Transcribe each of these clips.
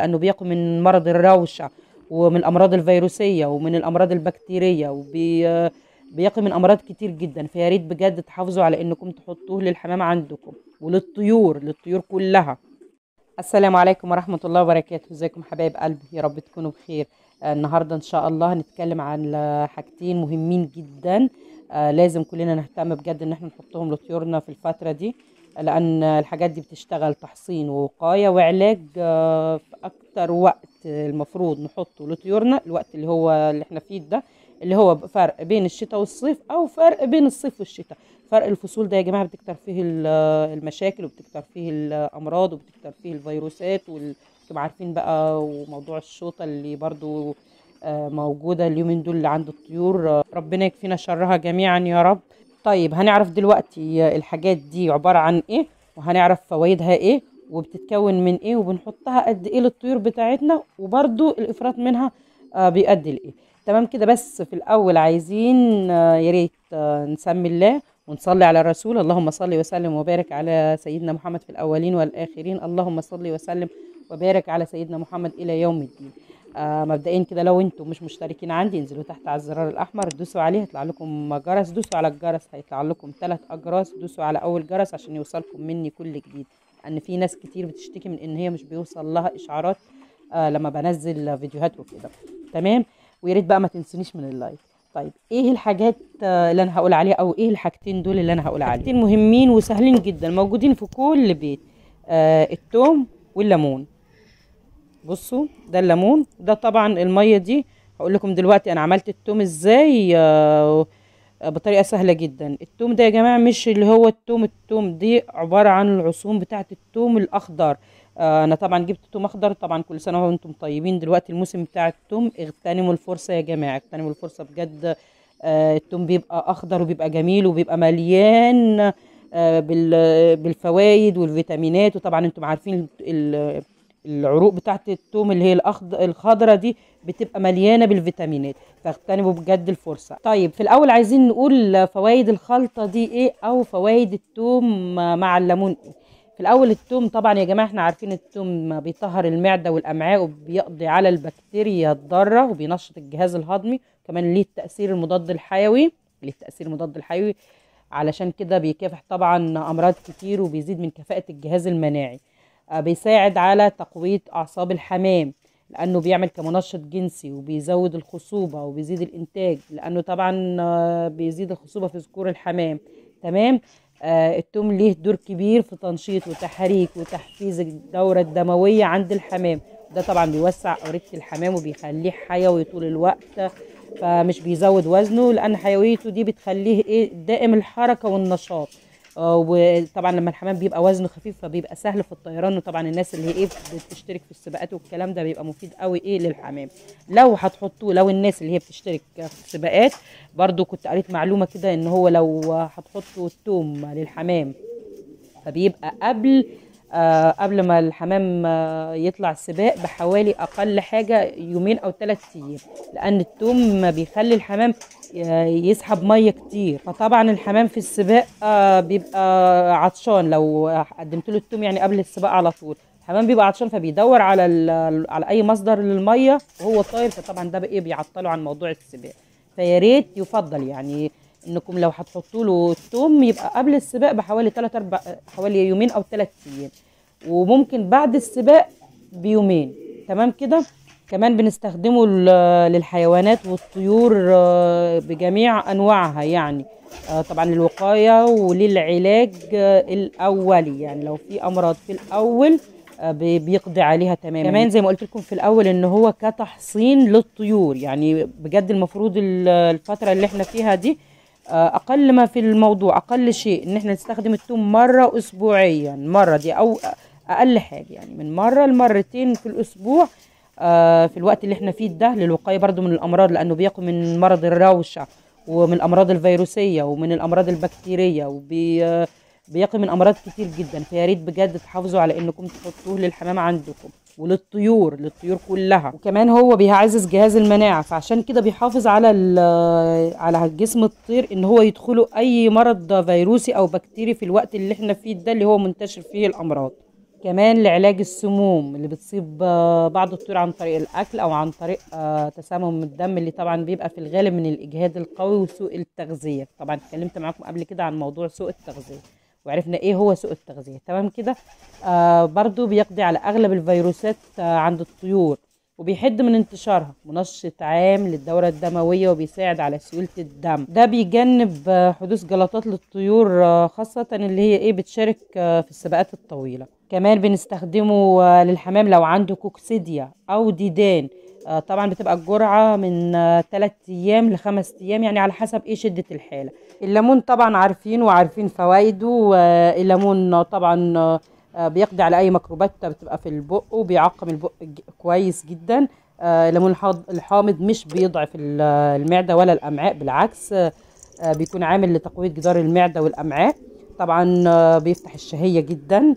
لانه بيقوا من مرض الروشه ومن الامراض الفيروسيه ومن الامراض البكتيريه وبيقي من امراض كتير جدا فيا ريت بجد تحافظوا على انكم تحطوه للحمام عندكم وللطيور للطيور كلها السلام عليكم ورحمه الله وبركاته ازيكم حبايب قلبي يا رب تكونوا بخير آه، النهارده ان شاء الله هنتكلم عن حاجتين مهمين جدا آه، لازم كلنا نهتم بجد ان احنا نحطهم لطيورنا في الفتره دي لأن الحاجات دي بتشتغل تحصين ووقاية وعلاج آه، في أكتر وقت المفروض نحطه لطيورنا الوقت اللي هو اللي احنا فيه ده اللي هو فرق بين الشتاء والصيف أو فرق بين الصيف والشتاء فرق الفصول ده يا جماعة بتكتر فيه آه، المشاكل وبتكتر فيه الأمراض وبتكتر فيه الفيروسات وانتم عارفين بقى وموضوع الشوطة اللي برضو آه، موجودة اليومين دول عند الطيور ربنا يكفينا شرها جميعا يا رب طيب هنعرف دلوقتي الحاجات دي عبارة عن ايه وهنعرف فوائدها ايه وبتتكون من ايه وبنحطها قد ايه للطيور بتاعتنا وبرده الافراط منها آه، بيؤدي لايه تمام كده بس في الاول عايزين آه، يا ريت آه، نسمي الله ونصلي على الرسول اللهم صلي وسلم وبارك على سيدنا محمد في الاولين والاخرين اللهم صلي وسلم وبارك على سيدنا محمد الى يوم الدين آه مبدئيا كده لو انتم مش مشتركين عندي انزلوا تحت على الزرار الاحمر دوسوا عليه هيطلع لكم جرس دوسوا على الجرس هيطلع لكم ثلاث اجراس دوسوا على اول جرس عشان يوصلكم مني كل جديد ان في ناس كتير بتشتكي من ان هي مش بيوصل لها اشعارات آه لما بنزل فيديوهات وكده تمام ويا ريت بقى ما تنسونيش من اللايك طيب ايه الحاجات آه، اللي انا هقول عليها او ايه الحاجتين دول اللي انا هقول عليهم حاجتين مهمين وسهلين جدا موجودين في كل بيت آه التوم والليمون بصوا ده الليمون ده طبعا الميه دي هقول لكم دلوقتي انا عملت التوم ازاي آه، آه، بطريقه سهله جدا التوم ده يا جماعه مش اللي هو التوم التوم دي عباره عن العصوم بتاعه التوم الاخضر آه، انا طبعا جبت توم اخضر طبعا كل سنه وانتم طيبين دلوقتي الموسم بتاع التوم اغتنموا الفرصه يا جماعه اغتنموا الفرصه بجد التوم بيبقى اخضر وبيبقى جميل وبيبقى مليان بالفوائد والفيتامينات وطبعا انتم عارفين العروق بتاعت التوم اللي هي الخضره دي بتبقى مليانه بالفيتامينات فاغتنموا بجد الفرصه طيب في الاول عايزين نقول فوائد الخلطه دي ايه او فوائد التوم مع الليمون ايه في الاول التوم طبعا يا جماعه احنا عارفين التوم بيطهر المعده والامعاء وبيقضي على البكتيريا الضاره وبينشط الجهاز الهضمي كمان ليه التاثير المضاد الحيوي ليه التاثير المضاد الحيوي علشان كده بيكافح طبعا امراض كتير وبيزيد من كفاءه الجهاز المناعي بيساعد على تقوية أعصاب الحمام لأنه بيعمل كمنشط جنسي وبيزود الخصوبة وبيزيد الإنتاج لأنه طبعا بيزيد الخصوبة في ذكور الحمام تمام آه التوم ليه دور كبير في تنشيط وتحريك وتحفيز الدورة الدموية عند الحمام ده طبعا بيوسع أوريكة الحمام وبيخليه حيوي طول الوقت فمش بيزود وزنه لأن حيويته دي بتخليه إيه دائم الحركة والنشاط آه، وطبعا لما الحمام بيبقى وزنه خفيف فبيبقى سهل في الطيران وطبعا الناس اللي ايه بتشترك في السباقات والكلام ده بيبقى مفيد قوي ايه للحمام لو هتحطوه لو الناس اللي هي بتشترك في السباقات برده كنت قريت معلومه كده ان هو لو هتحطوا التوم للحمام فبيبقى قبل آه، قبل ما الحمام آه، يطلع السباق بحوالي اقل حاجه يومين او ثلاث ايام لان التوم بيخلي الحمام آه، يسحب ميه كتير فطبعا الحمام في السباق بيبقى عطشان لو قدمت له التوم يعني قبل السباق على طول الحمام بيبقى عطشان فبيدور على على اي مصدر للميه وهو طاير فطبعا ده بقى إيه؟ بيعطله عن موضوع السباق فيا ريت يفضل يعني انكم لو هتحطوا له الثوم يبقى قبل السباق بحوالي 3 4 حوالي يومين او 3 ايام وممكن بعد السباق بيومين تمام كده كمان بنستخدمه للحيوانات والطيور آه، بجميع انواعها يعني آه، طبعا للوقايه وللعلاج آه، الاولي يعني لو في امراض في الاول بيقضي عليها تماما كمان زي ما قلت لكم في الاول ان هو كتحصين للطيور يعني بجد المفروض الفتره اللي احنا فيها دي آه، اقل ما في الموضوع اقل شيء ان احنا نستخدم التوم مره اسبوعيا مره دي او اقل حاجه يعني من مره لمرتين في الاسبوع آه، في الوقت اللي احنا فيه ده للوقايه برضو من الامراض لانه بيقي من مرض الروشه ومن الامراض الفيروسيه ومن الامراض البكتيريه وبيقي آه، من امراض كتير جدا فيا ريت بجد تحافظوا على انكم تحطوه للحمام عندكم وللطيور للطيور كلها وكمان هو بيعزز جهاز المناعه فعشان كده بيحافظ على على جسم الطير ان هو يدخله اي مرض فيروسي او بكتيري في الوقت اللي احنا فيه ده اللي هو منتشر فيه الامراض كمان لعلاج السموم اللي بتصيب بعض الطيور عن طريق الاكل او عن طريق آه، تسمم الدم اللي طبعا بيبقى في الغالب من الاجهاد القوي وسوء التغذيه طبعا اتكلمت معاكم قبل كده عن موضوع سوء التغذيه وعرفنا ايه هو سوء التغذيه تمام كده آه برضو بيقضي على اغلب الفيروسات آه عند الطيور وبيحد من انتشارها منشط عام للدورة الدموية وبيساعد على سيولة الدم ده بيجنب آه، حدوث جلطات للطيور آه، خاصة اللي هي ايه بتشارك آه، في السباقات الطويلة كمان بنستخدمه للحمام لو عنده كوكسيديا او ديدان آه، طبعا بتبقى الجرعه من ثلاثة آه، ايام لخمس ايام يعني على حسب ايه شده الحاله الليمون طبعا عارفين وعارفين فوائده الليمون طبعا آه، بيقضي على اي ميكروبات بتبقى في البق وبيعقم البق كويس جدا الليمون الحامض مش بيضعف المعده ولا الامعاء بالعكس بيكون عامل لتقويه جدار المعده والامعاء طبعا بيفتح الشهيه جدا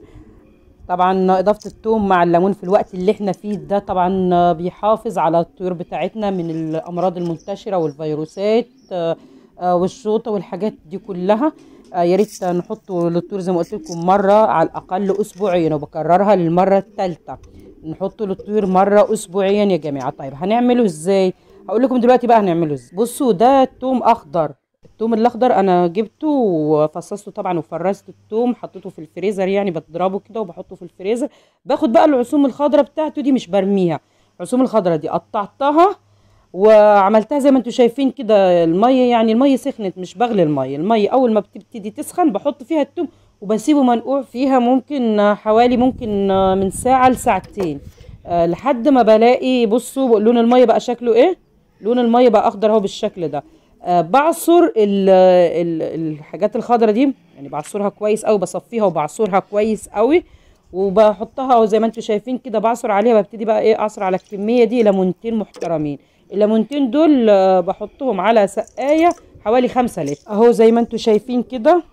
طبعا اضافه الثوم مع الليمون في الوقت اللي احنا فيه ده طبعا بيحافظ على الطيور بتاعتنا من الامراض المنتشره والفيروسات آه، آه، والشوطه والحاجات دي كلها آه، يا ريت نحطه للطيور زي ما قلت لكم مره على الاقل اسبوعيا وبكررها للمره الثالثه نحطه للطيور مره اسبوعيا يا جماعه طيب هنعمله ازاي هقول لكم دلوقتي بقى هنعمله ازاي بصوا ده توم اخضر الثوم الاخضر انا جبته وفصصته طبعا وفرزت الثوم حطيته في الفريزر يعني بضربه كده وبحطه في الفريزر باخد بقى العصوم الخضراء بتاعته دي مش برميها العصوم الخضراء دي قطعتها وعملتها زي ما انتم شايفين كده الميه يعني الميه سخنت مش بغلي الميه الميه اول ما بتبتدي تسخن بحط فيها الثوم وبسيبه منقوع فيها ممكن حوالي ممكن من ساعه لساعتين آه، لحد ما بلاقي بصوا لون الميه بقى شكله ايه لون الميه بقى اخضر اهو بالشكل ده آه، بعصر الحاجات الخضرة دي يعني بعصرها كويس قوي بصفيها وبعصرها كويس قوي وبحطها زي ما انتم شايفين كده بعصر عليها ببتدي بقى ايه اعصر على الكميه دي ليمونتين محترمين الليمونتين دول آه، بحطهم على سقايه حوالي خمسة لتر اهو زي ما انتم شايفين كده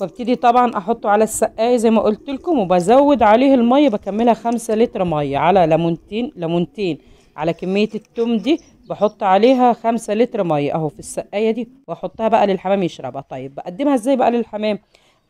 وابتدي طبعا احطه على السقايه زي ما قلت لكم وبزود عليه الميه بكملها خمسة لتر ميه على ليمونتين ليمونتين على كميه التوم دي بحط عليها خمسة لتر مية اهو في السقاية دي واحطها بقى للحمام يشربها طيب بقدمها ازاي بقى للحمام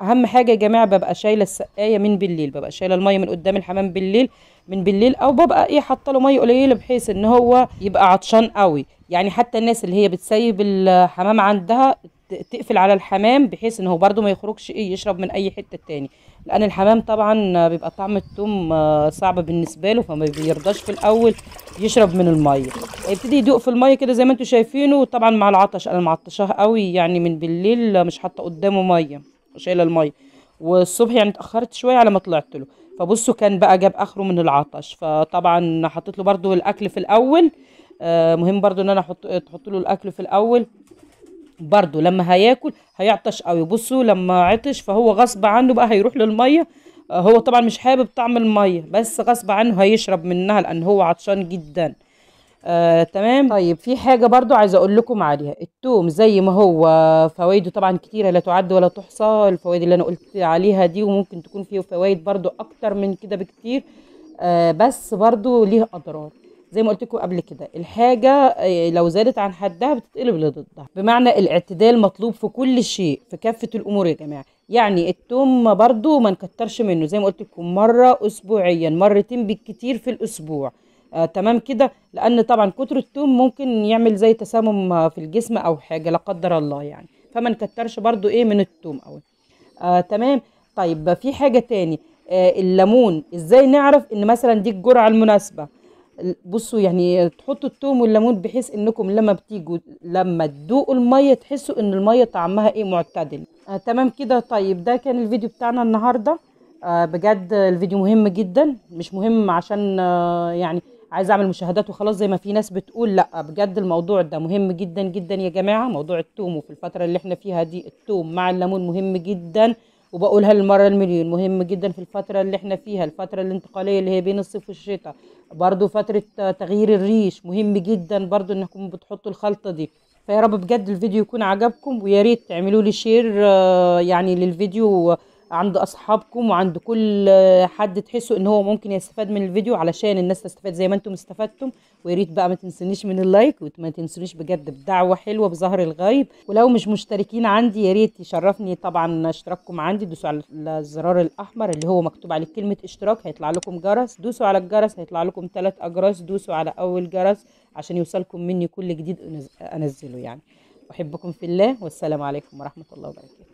اهم حاجة يا جماعة ببقى شايلة السقاية من بالليل ببقى شايلة المية من قدام الحمام بالليل من بالليل او ببقى ايه حاطه له ميه قليله بحيث ان هو يبقى عطشان قوي يعني حتى الناس اللي هي بتسيب الحمام عندها تقفل على الحمام بحيث ان هو برده ما يخرجش ايه يشرب من اي حته تاني لان الحمام طبعا بيبقى طعم الثوم آه، صعب بالنسبه له فما بيرضاش في الاول يشرب من الميه يبتدي يدوق في الميه كده زي ما انتم شايفينه طبعا مع العطش انا معطشاه قوي يعني من بالليل مش حاطه قدامه ميه شايله الميه والصبح يعني اتاخرت شويه على ما طلعت له فبصوا كان بقى جاب اخره من العطش فطبعا حطيت له برده الاكل في الاول آه، مهم برده ان انا احط تحط له الاكل في الاول برضو لما هياكل هيعطش قوي بصوا لما عطش فهو غصب عنه بقى هيروح للميه آه، هو طبعا مش حابب طعم الميه بس غصب عنه هيشرب منها لان هو عطشان جدا آه، تمام طيب في حاجه برضو عايزه اقول لكم عليها التوم زي ما هو فوائده طبعا كتيره لا تعد ولا تحصى الفوائد اللي انا قلت عليها دي وممكن تكون فيه فوائد برضو اكتر من كده بكتير آه بس برضو ليه اضرار زي ما قلت لكم قبل كده الحاجه آه، لو زادت عن حدها بتتقلب لضدها بمعنى الاعتدال مطلوب في كل شيء في كافه الامور يا جماعه يعني التوم برضو ما نكترش منه زي ما قلت لكم مره اسبوعيا مرتين بالكتير في الاسبوع آه تمام كده لان طبعا كتر التوم ممكن يعمل زي تسمم آه، في الجسم او حاجه لا قدر الله يعني فما نكترش برضو ايه من التوم قوي آه تمام طيب في حاجه تاني آه الليمون ازاي نعرف ان مثلا دي الجرعه المناسبه بصوا يعني تحطوا التوم والليمون بحيث انكم لما بتيجوا لما تدوقوا الميه تحسوا ان الميه طعمها ايه معتدل آه تمام كده طيب ده كان الفيديو بتاعنا النهارده آه بجد الفيديو مهم جدا مش مهم عشان آه يعني عايز اعمل مشاهدات وخلاص زي ما في ناس بتقول لا بجد الموضوع ده مهم جدا جدا يا جماعه موضوع التوم وفي الفتره اللي احنا فيها دي التوم مع الليمون مهم جدا وبقولها للمرة المليون مهم جدا في الفترة اللي احنا فيها الفترة الانتقالية اللي هي بين الصيف والشتاء برضو فترة تغيير الريش مهم جدا برضو انكم بتحطوا الخلطة دي فيا رب بجد الفيديو يكون عجبكم ويا ريت تعملوا لي شير آه، يعني للفيديو عند اصحابكم وعند كل حد تحسوا ان هو ممكن يستفاد من الفيديو علشان الناس تستفاد زي ما انتم استفدتم ويا ريت بقى ما تنسونيش من اللايك وما تنسونيش بجد بدعوه حلوه بظهر الغيب ولو مش مشتركين عندي يا ريت يشرفني طبعا اشتراككم عندي دوسوا على الزرار الاحمر اللي هو مكتوب عليه كلمه اشتراك هيطلع لكم جرس دوسوا على الجرس هيطلع لكم ثلاث اجراس دوسوا على اول جرس عشان يوصلكم مني كل جديد انزله يعني احبكم في الله والسلام عليكم ورحمه الله وبركاته